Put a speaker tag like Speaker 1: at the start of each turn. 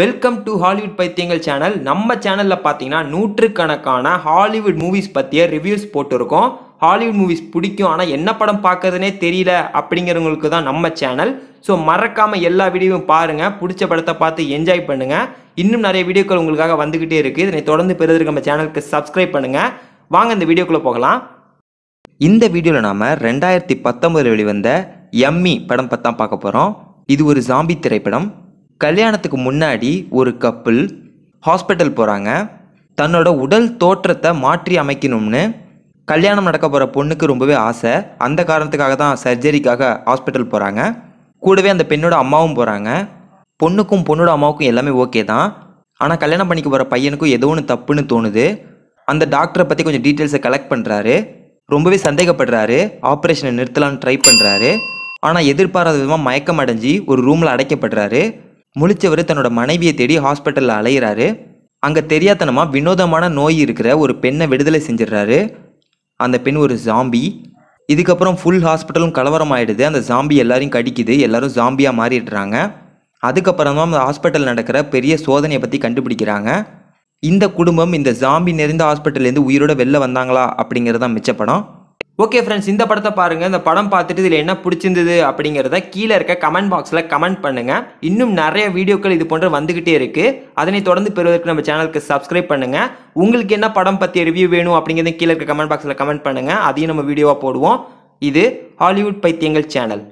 Speaker 1: welcome to Hollywood பைத்தியங்கள் channel நம்ம சேனலில் பார்த்தீங்கன்னா நூற்றுக்கணக்கான ஹாலிவுட் மூவிஸ் பற்றிய ரிவ்யூஸ் போட்டிருக்கோம் ஹாலிவுட் மூவிஸ் பிடிக்கும் ஆனால் என்ன படம் பார்க்குறதுனே தெரியல அப்படிங்கிறவங்களுக்கு தான் நம்ம சேனல் ஸோ மறக்காமல் எல்லா வீடியோவும் பாருங்கள் பிடிச்ச படத்தை பார்த்து என்ஜாய் பண்ணுங்கள் இன்னும் நிறைய வீடியோக்கள் உங்களுக்காக வந்துக்கிட்டே இருக்குது இதனை தொடர்ந்து பிறகு நம்ம சேனலுக்கு சப்ஸ்கிரைப் பண்ணுங்கள் வாங்க இந்த வீடியோக்குள்ளே போகலாம் இந்த வீடியோவில் நாம் ரெண்டாயிரத்தி பத்தொம்பதில் வெளிவந்த எம்மி படம் பார்த்தா பார்க்க போகிறோம் இது ஒரு ஜாம்பி திரைப்படம் கல்யாணத்துக்கு முன்னாடி ஒரு கப்புள் ஹாஸ்பிட்டல் போகிறாங்க தன்னோட உடல் தோற்றத்தை மாற்றி அமைக்கணும்னு கல்யாணம் நடக்க போகிற பொண்ணுக்கு ரொம்பவே ஆசை அந்த காரணத்துக்காக தான் சர்ஜரிக்காக ஹாஸ்பிட்டல் போகிறாங்க கூடவே அந்த பெண்ணோட அம்மாவும் போகிறாங்க பொண்ணுக்கும் பொண்ணோட அம்மாவுக்கும் எல்லாமே ஓகே தான் ஆனால் கல்யாணம் பண்ணிக்க போகிற பையனுக்கும் ஏதோ ஒன்று தப்புன்னு தோணுது அந்த டாக்டரை பற்றி கொஞ்சம் டீட்டெயில்ஸை கலெக்ட் பண்ணுறாரு ரொம்பவே சந்தேகப்படுறாரு ஆப்ரேஷனை நிறுத்தலான்னு ட்ரை பண்ணுறாரு ஆனால் எதிர்பாராத விதமாக மயக்கம் அடைஞ்சி ஒரு ரூமில் அடைக்கப்படுறாரு முழிச்சவர் தன்னோட மனைவியை தேடி ஹாஸ்பிட்டலில் அலையிறாரு அங்கே தெரியாதனமாக வினோதமான நோய் இருக்கிற ஒரு பெண்ணை விடுதலை செஞ்சிடுறாரு அந்த பெண் ஒரு ஜாம்பி இதுக்கப்புறம் ஃபுல் ஹாஸ்பிட்டலும் கலவரம் ஆகிடுது அந்த ஜாம்பி எல்லாரையும் கடிக்குது எல்லாரும் ஜாம்பியாக மாறிடுறாங்க அதுக்கப்புறம் தான் அந்த ஹாஸ்பிட்டல் நடக்கிற பெரிய சோதனையை பற்றி கண்டுபிடிக்கிறாங்க இந்த குடும்பம் இந்த ஜாம்பி நிறைந்த ஹாஸ்பிட்டல்லேருந்து உயிரோட வெளில வந்தாங்களா அப்படிங்கிறதான் மிச்சப்படம் ஓகே ஃப்ரெண்ட்ஸ் இந்த படத்தை பாருங்கள் இந்த படம் பார்த்துட்டு இதில் என்ன பிடிச்சிருந்தது அப்படிங்கிறத கீழே இருக்க கமெண்ட் பாக்ஸில் கமெண்ட் பண்ணுங்கள் இன்னும் நிறைய வீடியோக்கள் இது போன்ற வந்துக்கிட்டே இருக்குது அதனை தொடர்ந்து பெறுவதற்கு நம்ம சேனலுக்கு சப்ஸ்கிரைப் பண்ணுங்கள் உங்களுக்கு என்ன படம் பற்றி ரிவ்யூ வேணும் அப்படிங்கிறத கீழே இருக்க கமெண்ட் பாக்ஸில் கமெண்ட் பண்ணுங்கள் அதையும் நம்ம வீடியோவாக போடுவோம் இது ஹாலிவுட் பைத்தியங்கள் சேனல்